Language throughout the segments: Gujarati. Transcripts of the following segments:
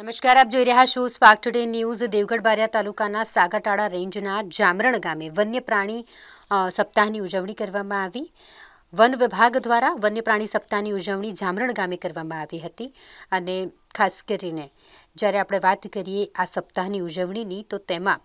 નમસ્કાર આપ જોઈ રહ્યા છો Spark Today News Devgadh Baria તાલુકાના સાગરટાળા રેન્જના જામરણ ગામે વન્ય પ્રાણી સપ્તાહની ઉજવણી કરવામાં આવી વન વિભાગ દ્વારા વન્ય પ્રાણી સપ્તાહની ઉજવણી જામરણ ગામે કરવામાં આવી હતી અને ખાસ કરીને જ્યારે આપણે વાત કરીએ આ સપ્તાહની ઉજવણીની તો તેમાં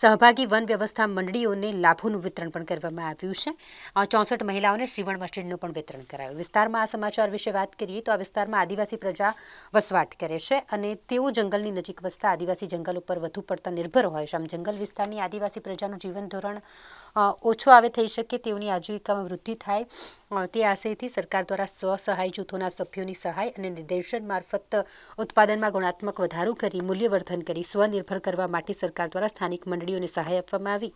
સહભાગી વન વ્યવસ્થા મંડળીઓને લાભોનું વિતરણ પણ કરવામાં આવ્યું છે ચોસઠ મહિલાઓને શ્રીવણ મશીનનું પણ વિતરણ કરાયું વિસ્તારમાં આ સમાચાર વિશે વાત કરીએ તો આ વિસ્તારમાં આદિવાસી પ્રજા વસવાટ કરે છે અને તેઓ જંગલની નજીક વસતા આદિવાસી જંગલ ઉપર વધુ પડતા નિર્ભર હોય છે આમ જંગલ વિસ્તારની આદિવાસી પ્રજાનું જીવન ધોરણ ઓછું આવે થઈ શકે તેઓની આજીવિકામાં વૃદ્ધિ થાય તે આશયથી સરકાર દ્વારા સ્વસહાય જૂથોના સભ્યોની સહાય અને નિર્દેશન મારફત ઉત્પાદનમાં ગુણાત્મક વધારો કરી મૂલ્યવર્ધન કરી સ્વનિર્ભર કરવા માટે સરકાર દ્વારા સ્થાનિક મંડળ મંડળીઓને સહાય આપવામાં આવી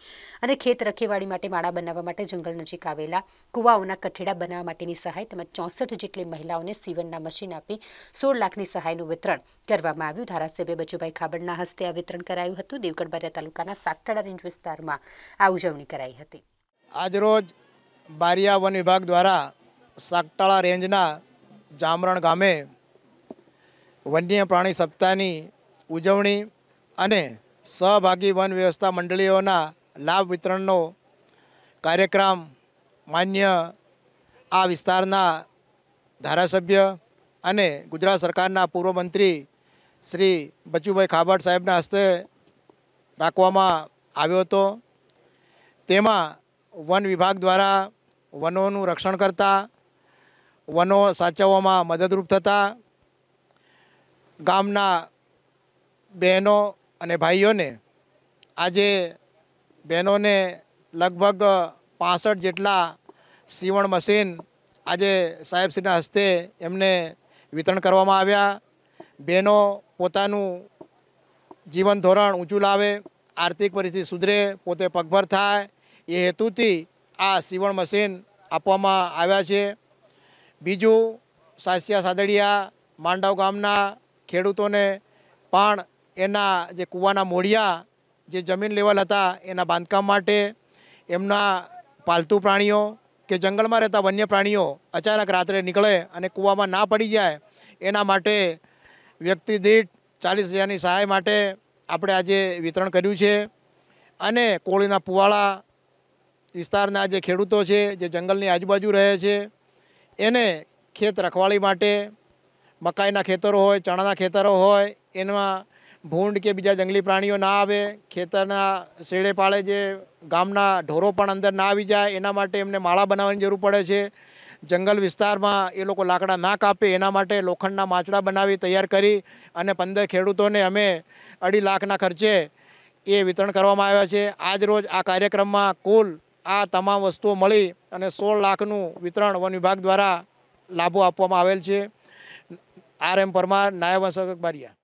અને ખેત રખેવાળી માટે માળા બનાવવા માટે જંગલ નજીક આવેલા કુવાઓના કઠેડા બનાવવા માટેની સહાય તેમજ ચોસઠ જેટલી મહિલાઓને સીવણના મશીન આપી સોળ લાખની સહાયનું વિતરણ કરવામાં આવ્યું ધારાસભ્ય બચુભાઈ ખાબડના હસ્તે આ વિતરણ કરાયું હતું દેવગઢ તાલુકાના સાકટાડા રેન્જ વિસ્તારમાં આ ઉજવણી કરાઈ હતી આજરોજ બારિયા વન વિભાગ દ્વારા સાગટાળા રેન્જના જામરણ ગામે વન્ય પ્રાણી સપ્તાહની ઉજવણી અને સહભાગી વન વ્યવસ્થા મંડળીઓના લાભ વિતરણનો કાર્યક્રમ માન્ય આ વિસ્તારના ધારાસભ્ય અને ગુજરાત સરકારના પૂર્વ મંત્રી શ્રી બચુભાઈ ખાબડ સાહેબના હસ્તે રાખવામાં આવ્યો હતો તેમાં વન વિભાગ દ્વારા વનોનું રક્ષણ કરતા વનો સાચવવામાં મદદરૂપ થતા ગામના બહેનો અને ભાઈઓને આજે બહેનોને લગભગ પાસઠ જેટલા સીવણ મશીન આજે સાહેબશ્રીના હસ્તે એમને વિતરણ કરવામાં આવ્યા બહેનો પોતાનું જીવન ધોરણ ઊંચું લાવે આર્થિક પરિસ્થિતિ સુધરે પોતે પગભર થાય એ હેતુથી આ સીવણ મશીન આપવામાં આવ્યા છે બીજું સાસિયા સાદડિયા માંડવ ગામના ખેડૂતોને પણ એના જે કૂવાના મોડિયા જે જમીન લેવલ હતા એના બાંધકામ માટે એમના પાલતુ પ્રાણીઓ કે જંગલમાં રહેતા વન્ય પ્રાણીઓ અચાનક રાત્રે નીકળે અને કૂવામાં ના પડી જાય એના માટે વ્યક્તિ દીઠ ચાલીસ હજારની સહાય માટે આપણે આજે વિતરણ કર્યું છે અને કોળીના પુવાળા વિસ્તારના જે ખેડૂતો છે જે જંગલની આજુબાજુ રહે છે એને ખેત રખવાળી માટે મકાઈના ખેતરો હોય ચણાના ખેતરો હોય એમાં ભૂંડ કે બીજા જંગલી પ્રાણીઓ ના આવે ખેતરના શેડે પાળે જે ગામના ઢોરો પણ અંદર ના આવી જાય એના માટે એમને માળા બનાવવાની જરૂર પડે છે જંગલ વિસ્તારમાં એ લોકો લાકડા ના કાપે એના માટે લોખંડના માચડા બનાવી તૈયાર કરી અને પંદર ખેડૂતોને અમે અઢી લાખના ખર્ચે એ વિતરણ કરવામાં આવ્યા છે આજ રોજ આ કાર્યક્રમમાં કુલ આ તમામ વસ્તુઓ મળી અને સોળ લાખનું વિતરણ વન વિભાગ દ્વારા લાભો આપવામાં આવેલ છે આર એમ પરમાર નાયબ વંશક બારિયા